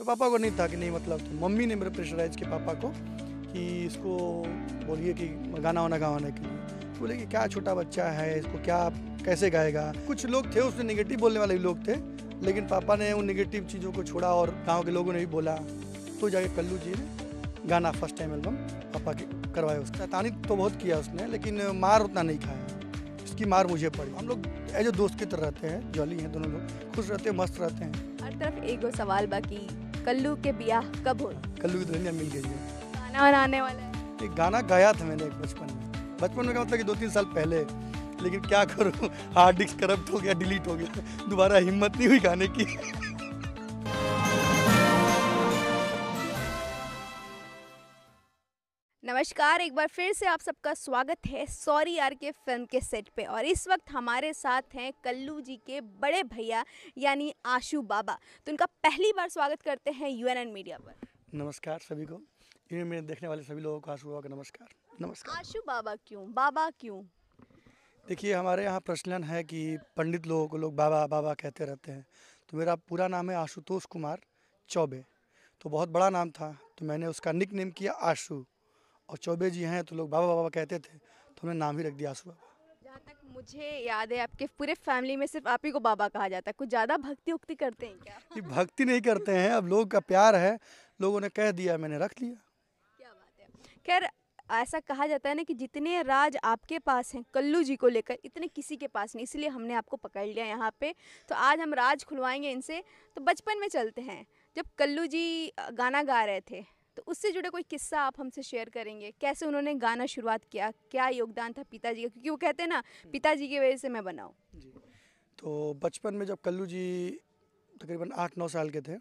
तो पापा को नहीं था कि नहीं मतलब तो मम्मी ने मेरे प्रेशराइज किया पापा को कि इसको बोलिए कि गाना वाना गवाने के लिए बोले कि क्या छोटा बच्चा है इसको क्या कैसे गाएगा कुछ लोग थे उसमें निगेटिव बोलने वाले लोग थे लेकिन पापा ने उन निगेटिव चीज़ों को छोड़ा और गाँव के लोगों ने भी बोला तो जाके कल्लू जी ने गाना फर्स्ट टाइम एल्बम पापा के करवाया उसका तानी तो बहुत किया उसने लेकिन मार उतना नहीं खाया इसकी मार मुझे पड़ी हम लोग एज ए दोस्त की तरह रहते हैं जॉली हैं दोनों लोग खुश रहते हैं मस्त रहते हैं हर तरफ एक और सवाल बाकी कल्लू के ब्याह कब हो कल्लू की दुल्हनिया मिल गई है गाना बनाने वाला है एक गाना गाया था मैंने बचपन में बचपन में क्या मतलब कि दो तीन साल पहले लेकिन क्या करूँ हार्ड डिस्क करप्ट हो गया डिलीट हो गया दोबारा हिम्मत नहीं हुई गाने की नमस्कार एक बार फिर से आप सबका स्वागत है सॉरी आर के फिल्म के सेट पे और इस वक्त हमारे साथ हैं कल्लू जी के बड़े भैया यानी आशु बाबा तो उनका पहली बार स्वागत करते हैं यू मीडिया पर नमस्कार सभी को यू मेरे देखने वाले सभी लोगों को आशु बाबा का नमस्कार नमस्कार आशु बाबा क्यों बाबा क्यों देखिए हमारे यहाँ प्रचलन है कि पंडित लोगों को लोग बाबा बाबा कहते रहते हैं तो मेरा पूरा नाम है आशुतोष कुमार चौबे तो बहुत बड़ा नाम था तो मैंने उसका निक नेम किया आशु और चौबे जी हैं तो लोग बाबा बाबा कहते थे तो हमने नाम ही रख दिया आंसू बाबा जहाँ तक मुझे याद है आपके पूरे फैमिली में सिर्फ आप ही को बाबा कहा जाता है कुछ ज़्यादा भक्ति उक्ति करते हैं क्या ये भक्ति नहीं करते हैं अब लोग का प्यार है लोगों ने कह दिया मैंने रख लिया क्या बात है खैर ऐसा कहा जाता है ना कि जितने राज आपके पास हैं कल्लू जी को लेकर इतने किसी के पास नहीं इसलिए हमने आपको पकड़ लिया यहाँ पे तो आज हम राज खुलवाएंगे इनसे तो बचपन में चलते हैं जब कल्लू जी गाना गा रहे थे तो उससे जुड़े कोई किस्सा आप हमसे शेयर करेंगे कैसे उन्होंने गाना शुरुआत किया क्या योगदान था पिताजी का क्योंकि वो कहते हैं ना हम्म। पिताजी की वजह से मैं बनाऊँ तो बचपन में जब कल्लू जी तकरीबन आठ नौ साल के थे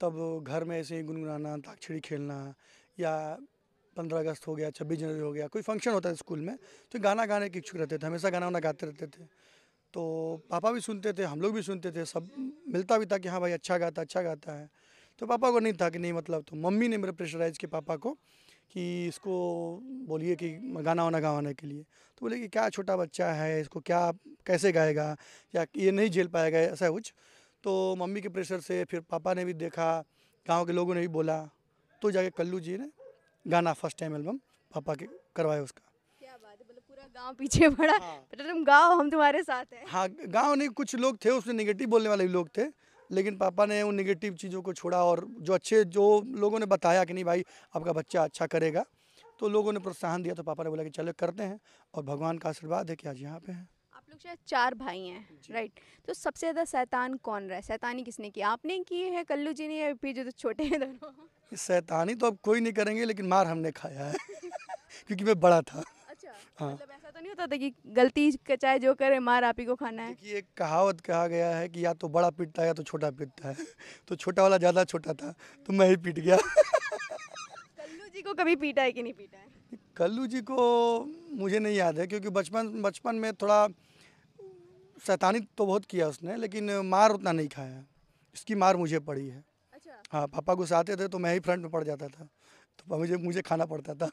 तब घर में ऐसे ही गुनगुनाना दाक्षिड़ी खेलना या पंद्रह अगस्त हो गया छब्बीस जनवरी हो गया कोई फंक्शन होता था स्कूल में तो गाना गाने के इच्छुक रहते थे हमेशा गाना वाना गाते रहते थे तो पापा भी सुनते थे हम लोग भी सुनते थे सब मिलता भी था कि हाँ भाई अच्छा गाता अच्छा गाता है तो पापा को नहीं था कि नहीं मतलब तो मम्मी ने मेरे प्रेशराइज किया पापा को कि इसको बोलिए कि गाना वाना गवाने के लिए तो बोले कि क्या छोटा बच्चा है इसको क्या कैसे गाएगा या ये नहीं झेल पाएगा ऐसा कुछ तो मम्मी के प्रेशर से फिर पापा ने भी देखा गाँव के लोगों ने भी बोला तो जाके कल्लू जी ने गाना फर्स्ट टाइम एल्बम पापा के करवाया उसका क्या बात है मतलब पूरा गांव पीछे पड़ा हाँ। तुम गाँव हम तुम्हारे साथ हैं हाँ गाँव नहीं कुछ लोग थे उसमें निगेटिव बोलने वाले भी लोग थे लेकिन पापा ने उन निगेटिव चीज़ों को छोड़ा और जो अच्छे जो लोगों ने बताया कि नहीं भाई आपका बच्चा अच्छा करेगा तो लोगों ने प्रोत्साहन दिया तो पापा ने बोला कि चलो करते हैं और भगवान का आशीर्वाद है कि आज यहाँ पे हैं आप लोग शायद चार भाई हैं राइट तो सबसे ज़्यादा शैतान कौन रहा है शैतानी किसने की आपने की है कल्लू जी ने या फिर जो तो छोटे हैं दोनों शैतानी तो अब कोई नहीं करेंगे लेकिन मार हमने खाया है क्योंकि मैं बड़ा था अच्छा हाँ मतलब पता होता कि गलती चाहे जो करे मार आप ही को खाना है एक कहावत कहा गया है कि या तो बड़ा पीटता है या तो छोटा पीटता है तो छोटा वाला ज़्यादा छोटा था तो मैं ही पीट गया कल्लू जी को कभी पीटा है कि नहीं पीटा है कल्लू जी को मुझे नहीं याद है क्योंकि बचपन बचपन में थोड़ा शैतानी तो बहुत किया उसने लेकिन मार उतना नहीं खाया इसकी मार मुझे पड़ी है अच्छा हाँ पापा गुस्साते थे तो मैं ही फ्रंट में पड़ जाता था तो मुझे मुझे खाना पड़ता था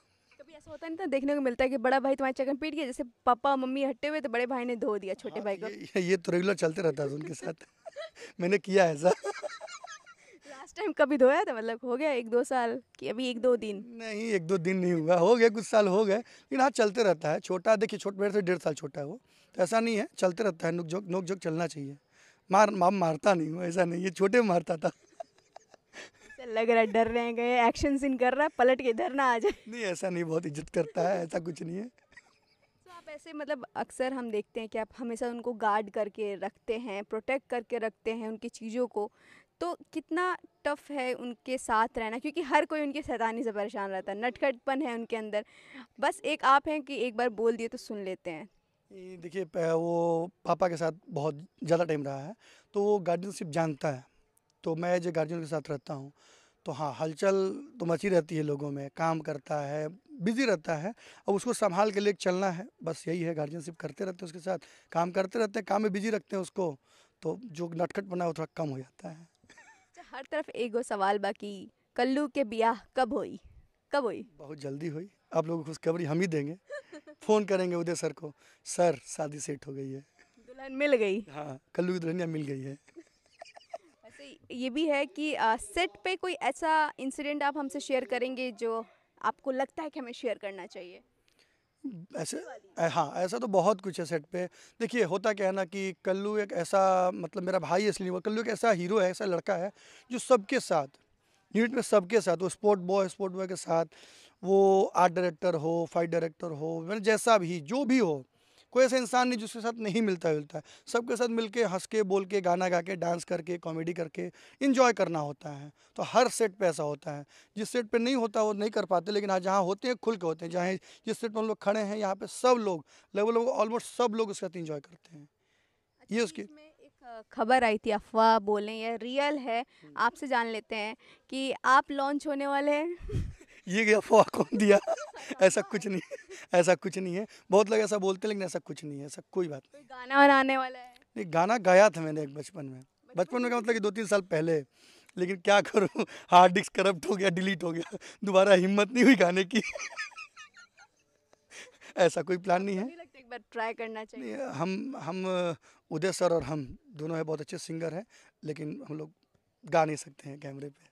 ऐसा होता नहीं था तो देखने को मिलता है कि बड़ा भाई तुम्हारे चक्कर पीट गया जैसे पापा मम्मी हटे हुए तो बड़े भाई ने धो दिया छोटे हाँ, भाई को ये, ये तो रेगुलर चलते रहता है उनके साथ मैंने किया ऐसा लास्ट टाइम कभी धोया था मतलब हो गया एक दो साल कि अभी एक दो दिन नहीं एक दो दिन नहीं हुआ हो गया कुछ साल हो गए लेकिन हाँ चलते रहता है छोटा देखिए छोटे मेरे से डेढ़ साल छोटा है वो तो ऐसा नहीं है चलते रहता है नोक झोंक नोक झोंक चलना चाहिए मार माम मारता नहीं हूँ ऐसा नहीं है छोटे मारता था लग रहा है डर रहे गए एक्शन सीन कर रहा है पलट के इधर ना आ जाए नहीं ऐसा नहीं बहुत इज्जत करता है ऐसा कुछ नहीं है तो आप ऐसे मतलब अक्सर हम देखते हैं कि आप हमेशा उनको गार्ड करके रखते हैं प्रोटेक्ट करके रखते हैं उनकी चीज़ों को तो कितना टफ है उनके साथ रहना क्योंकि हर कोई उनके शैतानी से परेशान रहता है नटखटपन है उनके अंदर बस एक आप हैं कि एक बार बोल दिए तो सुन लेते हैं देखिए वो पापा के साथ बहुत ज़्यादा टाइम रहा है तो वो गार्डियनशिप जानता है तो मैं एज ए गार्जियन के साथ रहता हूँ तो हाँ हलचल तो मची रहती है लोगों में काम करता है बिजी रहता है अब उसको संभाल के लिए चलना है बस यही है गार्जियनशिप करते रहते हैं उसके साथ काम करते रहते हैं काम में बिजी रखते हैं उसको तो जो नटखट बना है वो थोड़ा कम हो जाता है अच्छा, हर तरफ एगो सवाल बाकी कल्लू के ब्याह कब हुई कब हुई बहुत जल्दी हुई आप लोग खुशखबरी हम ही देंगे फ़ोन करेंगे उदय सर को सर शादी सेट हो गई है दुल्हन मिल गई हाँ कल्लू की दुल्हनिया मिल गई है ये भी है कि सेट पे कोई ऐसा इंसिडेंट आप हमसे शेयर करेंगे जो आपको लगता है कि हमें शेयर करना चाहिए ऐसे हाँ ऐसा तो बहुत कुछ है सेट पे देखिए होता क्या है ना कि कल्लू एक ऐसा मतलब मेरा भाई इसलिए हुआ कल्लू एक ऐसा हीरो है ऐसा लड़का है जो सबके साथ यूनिट में सबके साथ वो स्पोर्ट बॉय स्पोर्ट बॉय के साथ वो आर्ट डायरेक्टर हो फाइट डायरेक्टर हो मतलब जैसा भी जो भी हो कोई ऐसा इंसान नहीं जिसके साथ नहीं मिलता जुलता सबके साथ मिल के हंस के बोल के गाना गा के डांस करके कॉमेडी करके इन्जॉय करना होता है तो हर सेट पर ऐसा होता है जिस सेट पर नहीं होता वो नहीं कर पाते लेकिन हाँ जहाँ होते हैं खुल के होते हैं जहाँ जिस सेट पर हम लोग खड़े हैं यहाँ पर सब लोग लगभग लगभग ऑलमोस्ट सब लोग उसके साथ इन्जॉय करते हैं अच्छा, ये उसकी खबर आई थी अफवाह बोलें या रियल है हम्म। आपसे जान लेते हैं कि आप लॉन्च होने वाले हैं ये अफवाह कौन दिया ऐसा कुछ नहीं ऐसा कुछ नहीं है बहुत लोग ऐसा बोलते हैं लेकिन ऐसा कुछ नहीं है ऐसा कोई बात नहीं गाना बनाने वाला है नहीं गाना गाया था मैंने एक बचपन में बचपन में क्या मतलब कि दो तीन साल पहले लेकिन क्या करूँ हार्ड डिस्क करप्ट हो गया डिलीट हो गया दोबारा हिम्मत नहीं हुई गाने की ऐसा कोई प्लान नहीं है ट्राई करना चाहिए हम हम उदय सर और हम दोनों है बहुत अच्छे सिंगर हैं लेकिन हम लोग गा नहीं सकते हैं कैमरे पे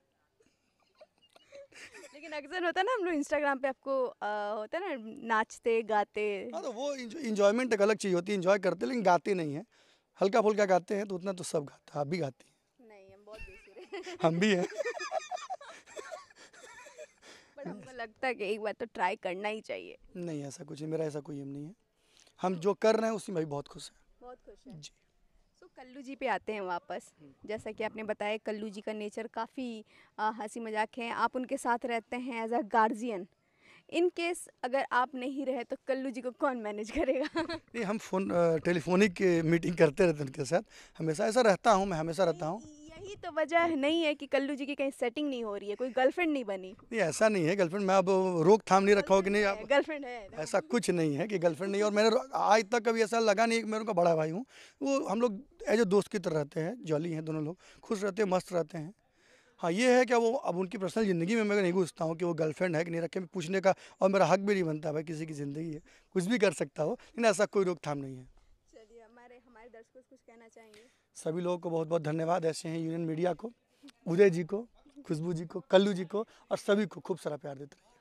लेकिन अक्सर होता है ना हम लोग इंस्टाग्राम पे आपको आ, होता है ना नाचते गाते हाँ तो वो इंजॉयमेंट एक अलग चीज़ होती है इंजॉय करते लेकिन गाते नहीं है हल्का फुल्का गाते हैं तो उतना तो सब गाता आप भी गाती हैं नहीं हम बहुत बेसुरे हम भी हैं पर हमको लगता है कि एक बार तो ट्राई करना ही चाहिए नहीं ऐसा कुछ है मेरा ऐसा कोई एम नहीं है हम जो कर रहे हैं उसी में भी बहुत खुश हैं बहुत खुश हैं जी कल्लू जी पे आते हैं वापस हम्म। जैसा कि आपने बताया कल्लू जी का नेचर काफ़ी हंसी मजाक है आप उनके साथ रहते हैं as a guardian in case अगर आप नहीं रहे तो कल्लू जी को कौन मैनेज करेगा नहीं हम फ़ोन टेलीफोनिक मीटिंग करते रहते हैं उनके साथ हमेशा ऐसा रहता हूँ मैं हमेशा रहता हूँ यही तो वजह नहीं है कि कल्लू जी की कहीं सेटिंग नहीं हो रही है कोई गर्लफ्रेंड नहीं बनी नहीं ऐसा नहीं है गर्लफ्रेंड मैं अब रोक थाम नहीं रखा होगी नहीं गर्लफ्रेंड है ऐसा कुछ नहीं है कि गर्लफ्रेंड नहीं और मैंने आज तक कभी ऐसा लगा नहीं मैं उनका बड़ा भाई हूँ वो हम लोग एज ए दोस्त की तरह रहते हैं जॉली हैं दोनों लोग खुश रहते हैं मस्त रहते हैं हाँ ये है क्या वो अब उनकी पर्सनल ज़िंदगी में मैं नहीं घुसता हूँ कि वो गर्लफ्रेंड है कि नहीं रखे पूछने का और मेरा हक भी नहीं बनता भाई किसी की ज़िंदगी है कुछ भी कर सकता हो लेकिन ऐसा कोई रोकथाम नहीं है दर्शकों कुछ कहना चाहेंगे सभी लोगों को बहुत बहुत धन्यवाद ऐसे हैं यूनियन मीडिया को उदय जी को खुशबू जी को कल्लू जी को और सभी को खूब सारा प्यार देते हैं